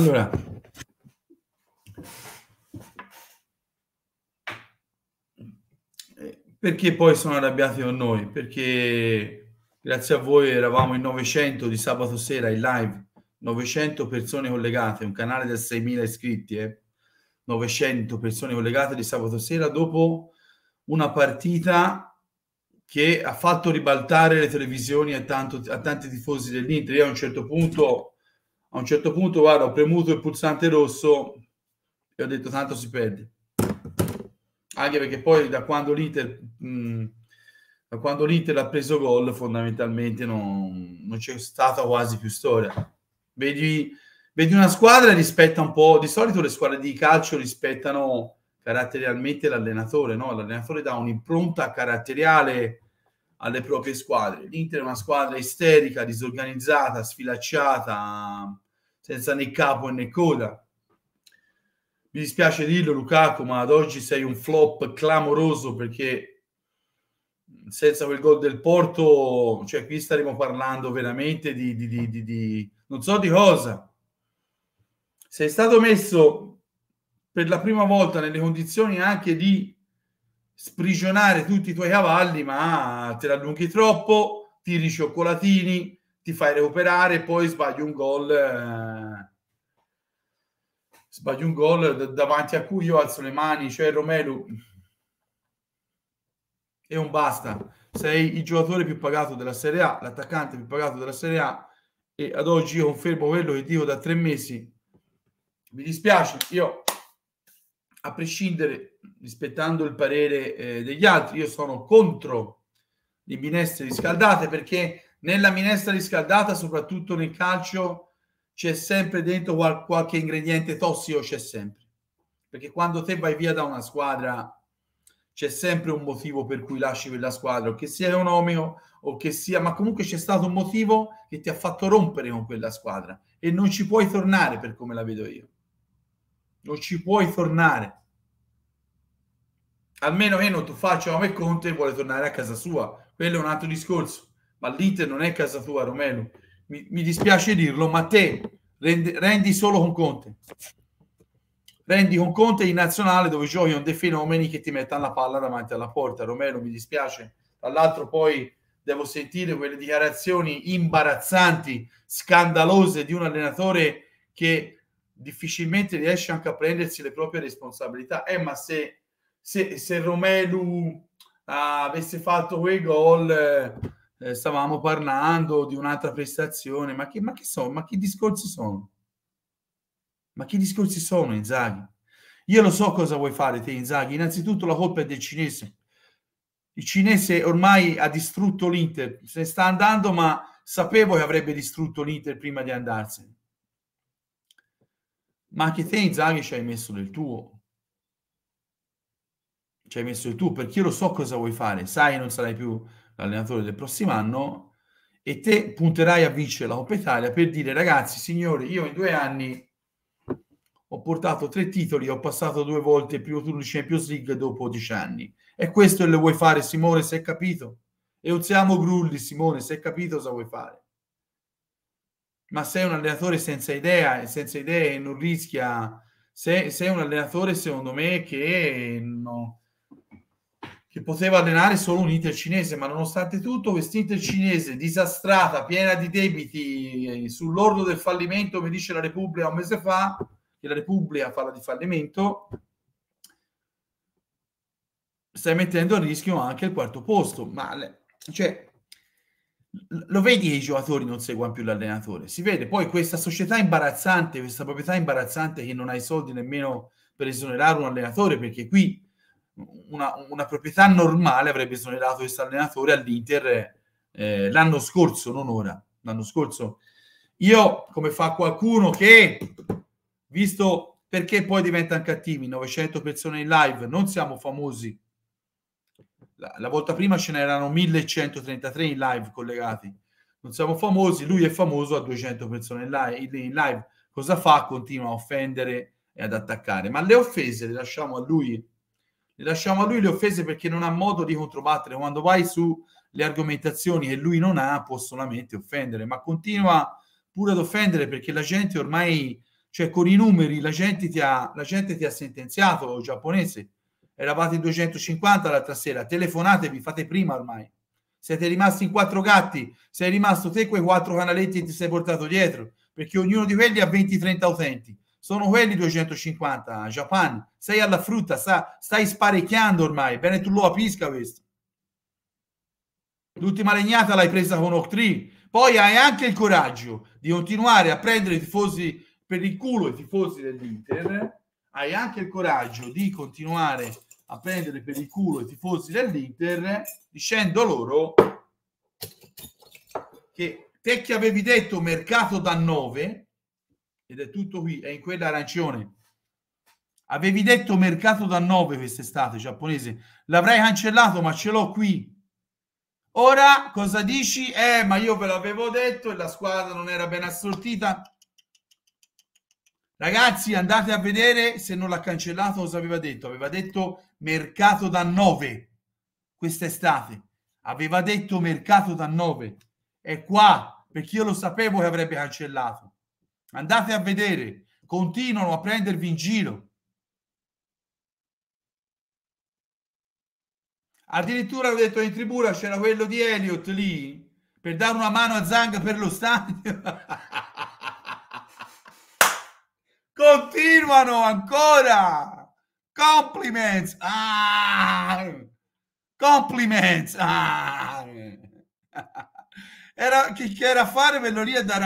Allora, eh, perché poi sono arrabbiati con noi? Perché grazie a voi eravamo in 900 di sabato sera in live, 900 persone collegate, un canale da 6.000 iscritti, eh? 900 persone collegate di sabato sera dopo una partita che ha fatto ribaltare le televisioni a, tanto, a tanti tifosi dell'Inter. Io a un certo punto a un certo punto, guarda, ho premuto il pulsante rosso e ho detto tanto si perde. Anche perché poi da quando l'Inter, mh, mm, da quando l'Inter ha preso gol, fondamentalmente non, non c'è stata quasi più storia. Vedi, vedi una squadra rispetta un po', di solito le squadre di calcio rispettano caratterialmente l'allenatore, no? L'allenatore dà un'impronta caratteriale alle proprie squadre. L'Inter è una squadra isterica, disorganizzata, sfilacciata, senza né capo né coda. Mi dispiace dirlo, Lukaku, ma ad oggi sei un flop clamoroso perché senza quel gol del Porto, cioè qui staremo parlando veramente di, di, di, di non so di cosa. Sei stato messo per la prima volta nelle condizioni anche di sprigionare tutti i tuoi cavalli, ma te l'allunghi troppo, tiri cioccolatini, ti fai recuperare, poi sbagli un gol. Eh, sbagli un gol d- davanti a cui io alzo le mani, cioè Romelu e un basta. Sei il giocatore più pagato della Serie A, l'attaccante più pagato della Serie A e ad oggi io confermo quello che dico da tre mesi. Mi dispiace, io a prescindere rispettando il parere eh, degli altri. Io sono contro le minestre riscaldate perché nella minestra riscaldata, soprattutto nel calcio, c'è sempre dentro qual- qualche ingrediente tossico, c'è sempre. Perché quando te vai via da una squadra c'è sempre un motivo per cui lasci quella squadra, che sia economico o che sia, ma comunque c'è stato un motivo che ti ha fatto rompere con quella squadra e non ci puoi tornare per come la vedo io. Non ci puoi tornare almeno che non tu faccia come Conte vuole tornare a casa sua. Quello è un altro discorso. Ma l'Inter non è casa tua, Romelu. Mi, mi dispiace dirlo, ma te rendi, rendi solo con Conte. Rendi con Conte in nazionale dove giochi con dei fenomeni che ti mettono la palla davanti alla porta. Romelu, mi dispiace. Tra l'altro poi devo sentire quelle dichiarazioni imbarazzanti, scandalose di un allenatore che difficilmente riesce anche a prendersi le proprie responsabilità. Eh, ma se se, se Romelu avesse fatto quei gol, eh, stavamo parlando di un'altra prestazione. Ma che, ma che sono? Ma che discorsi sono? Ma che discorsi sono, Inzaghi? Io lo so cosa vuoi fare te, Inzaghi. Innanzitutto la colpa è del cinese. Il cinese ormai ha distrutto l'Inter, se sta andando, ma sapevo che avrebbe distrutto l'Inter prima di andarsene. Ma anche te, Inzaghi, ci hai messo del tuo ci hai messo il tu, perché io lo so cosa vuoi fare, sai non sarai più l'allenatore del prossimo anno e te punterai a vincere la Coppa Italia per dire ragazzi, signori, io in due anni ho portato tre titoli, ho passato due volte il primo turno di Champions League dopo dieci anni. E questo lo vuoi fare, Simone, se hai capito? E usiamo Grulli, Simone, se hai capito cosa vuoi fare. Ma sei un allenatore senza idea, e senza idee, non rischia. Sei, sei un allenatore, secondo me, che no, che poteva allenare solo un Inter cinese, ma nonostante tutto quest'Inter cinese disastrata, piena di debiti, eh, sull'orlo del fallimento, mi dice la Repubblica un mese fa, che la Repubblica parla di fallimento, stai mettendo a rischio anche il quarto posto. Ma cioè, lo vedi che i giocatori non seguono più l'allenatore, si vede poi questa società imbarazzante, questa proprietà imbarazzante che non ha i soldi nemmeno per esonerare un allenatore, perché qui una, una, proprietà normale avrebbe esonerato questo allenatore all'Inter eh, l'anno scorso, non ora, l'anno scorso. Io, come fa qualcuno che, visto perché poi diventano cattivi, 900 persone in live, non siamo famosi. La, la volta prima ce n'erano 1133 in live collegati. Non siamo famosi, lui è famoso a 200 persone in live. In live. Cosa fa? Continua a offendere e ad attaccare. Ma le offese le lasciamo a lui le lasciamo a lui le offese perché non ha modo di controbattere. Quando vai su le argomentazioni che lui non ha, può solamente offendere, ma continua pure ad offendere perché la gente ormai, cioè con i numeri, la gente ti ha, la gente ti ha sentenziato, giapponese. Eravate in 250 l'altra sera, telefonatevi, fate prima ormai. Siete rimasti in quattro gatti, sei rimasto te quei quattro canaletti che ti sei portato dietro, perché ognuno di quelli ha 20-30 utenti sono quelli 250 Japan sei alla frutta sta, stai sparecchiando ormai bene tu lo capisca questo l'ultima legnata l'hai presa con Octree poi hai anche il coraggio di continuare a prendere i tifosi per il culo i tifosi dell'Inter hai anche il coraggio di continuare a prendere per il culo i tifosi dell'Inter dicendo loro che te che avevi detto mercato da 9 ed è tutto qui, è in quell'arancione. Avevi detto mercato da 9 quest'estate giapponese, l'avrei cancellato ma ce l'ho qui. Ora cosa dici? Eh, ma io ve l'avevo detto e la squadra non era ben assortita. Ragazzi, andate a vedere se non l'ha cancellato cosa aveva detto. Aveva detto mercato da 9 quest'estate. Aveva detto mercato da 9. È qua, perché io lo sapevo che avrebbe cancellato. Andate a vedere, continuano a prendervi in giro. Addirittura ho detto in tribuna, c'era quello di Elliot lì per dare una mano a Zang per lo stadio. Continuano ancora. Compliments. Ah! Compliments. Ah! Era, che, che era fare quello lì a dare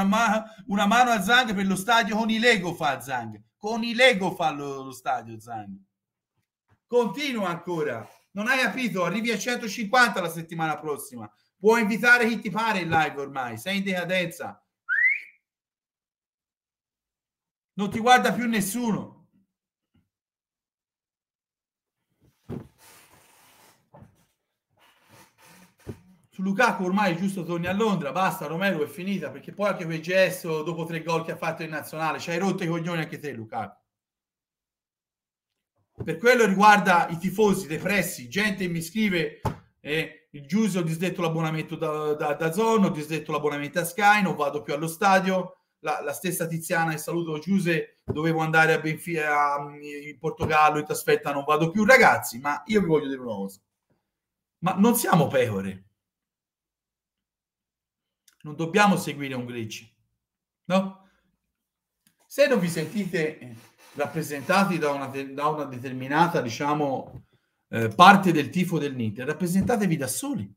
una mano a Zang per lo stadio con i Lego fa Zang con i Lego fa lo, lo stadio Zang continua ancora non hai capito arrivi a 150 la settimana prossima puoi invitare chi ti pare in live ormai sei in decadenza non ti guarda più nessuno Lukaku ormai giusto torni a Londra, basta Romero è finita perché poi anche quel gesto dopo tre gol che ha fatto in nazionale, ci hai rotto i coglioni anche te Lukaku. Per quello riguarda i tifosi depressi, gente mi scrive eh, il Giuse ho disdetto l'abbonamento da, da, da Zon, ho disdetto l'abbonamento a Sky, non vado più allo stadio, la, la stessa Tiziana e saluto Giuse, dovevo andare a Benfica mm, in Portogallo e ti aspetta, non vado più ragazzi, ma io vi voglio dire una cosa, ma non siamo pecore non dobbiamo seguire un glitch, no? Se non vi sentite rappresentati da una, da una determinata, diciamo, eh, parte del tifo del Niter, rappresentatevi da soli.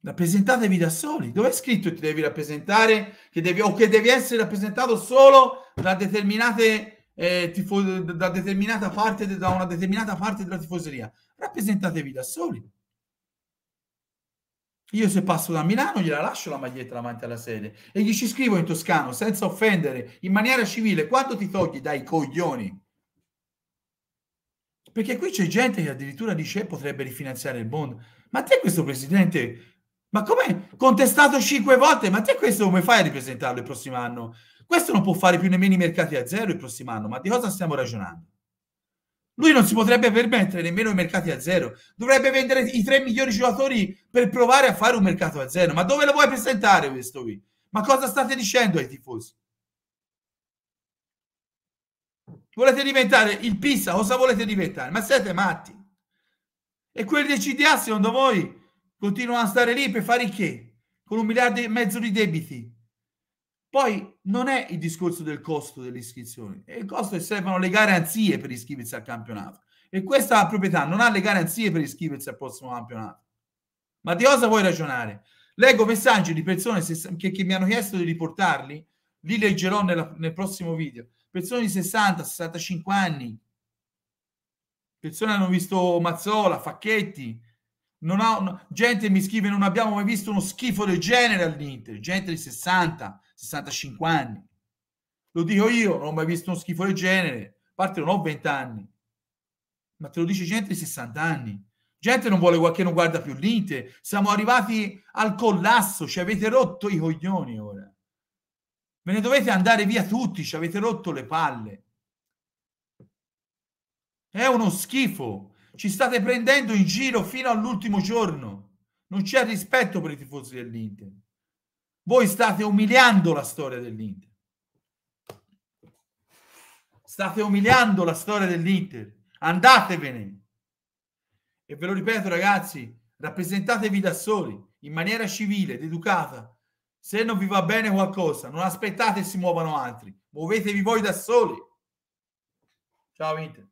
Rappresentatevi da soli. Dove è scritto che ti devi rappresentare che devi, o che devi essere rappresentato solo da determinate eh, tifo, da determinata parte da una determinata parte della tifoseria? Rappresentatevi da soli. Io se passo da Milano gliela lascio la maglietta davanti alla sede e gli ci scrivo in toscano senza offendere, in maniera civile, quando ti togli dai coglioni. Perché qui c'è gente che addirittura dice potrebbe rifinanziare il bond. Ma te questo presidente, ma come Contestato cinque volte, ma te questo come fai a ripresentarlo il prossimo anno? Questo non può fare più nemmeno i mercati a zero il prossimo anno, ma di cosa stiamo ragionando? Lui non si potrebbe permettere nemmeno i mercati a zero. Dovrebbe vendere i tre migliori giocatori per provare a fare un mercato a zero. Ma dove lo vuoi presentare questo qui? Ma cosa state dicendo ai tifosi? Volete diventare il Pisa? Cosa volete diventare? Ma siete matti. E quelli del CDA, secondo voi, continuano a stare lì per fare il che? Con un miliardo e mezzo di debiti. Poi non è il discorso del costo delle iscrizioni, è il costo che servono le garanzie per iscriversi al campionato. E questa proprietà non ha le garanzie per iscriversi al prossimo campionato. Ma di cosa vuoi ragionare? Leggo messaggi di persone che, che mi hanno chiesto di riportarli, li leggerò nella, nel prossimo video. Persone di 60, 65 anni, persone hanno visto Mazzola, Facchetti, non ho, no, gente mi scrive non abbiamo mai visto uno schifo del genere all'Inter, gente di 60, 65 anni. Lo dico io, non ho mai visto uno schifo del genere. A parte non ho 20 anni. Ma te lo dice gente di 60 anni. Gente non vuole qualche non guarda più l'Inter. Siamo arrivati al collasso, ci avete rotto i coglioni ora. Ve ne dovete andare via tutti, ci avete rotto le palle. È uno schifo. Ci state prendendo in giro fino all'ultimo giorno. Non c'è rispetto per i tifosi dell'Inter. Voi state umiliando la storia dell'Inter. State umiliando la storia dell'Inter. Andatevene. E ve lo ripeto, ragazzi, rappresentatevi da soli in maniera civile ed educata. Se non vi va bene qualcosa, non aspettate che si muovano altri, muovetevi voi da soli. Ciao Inter.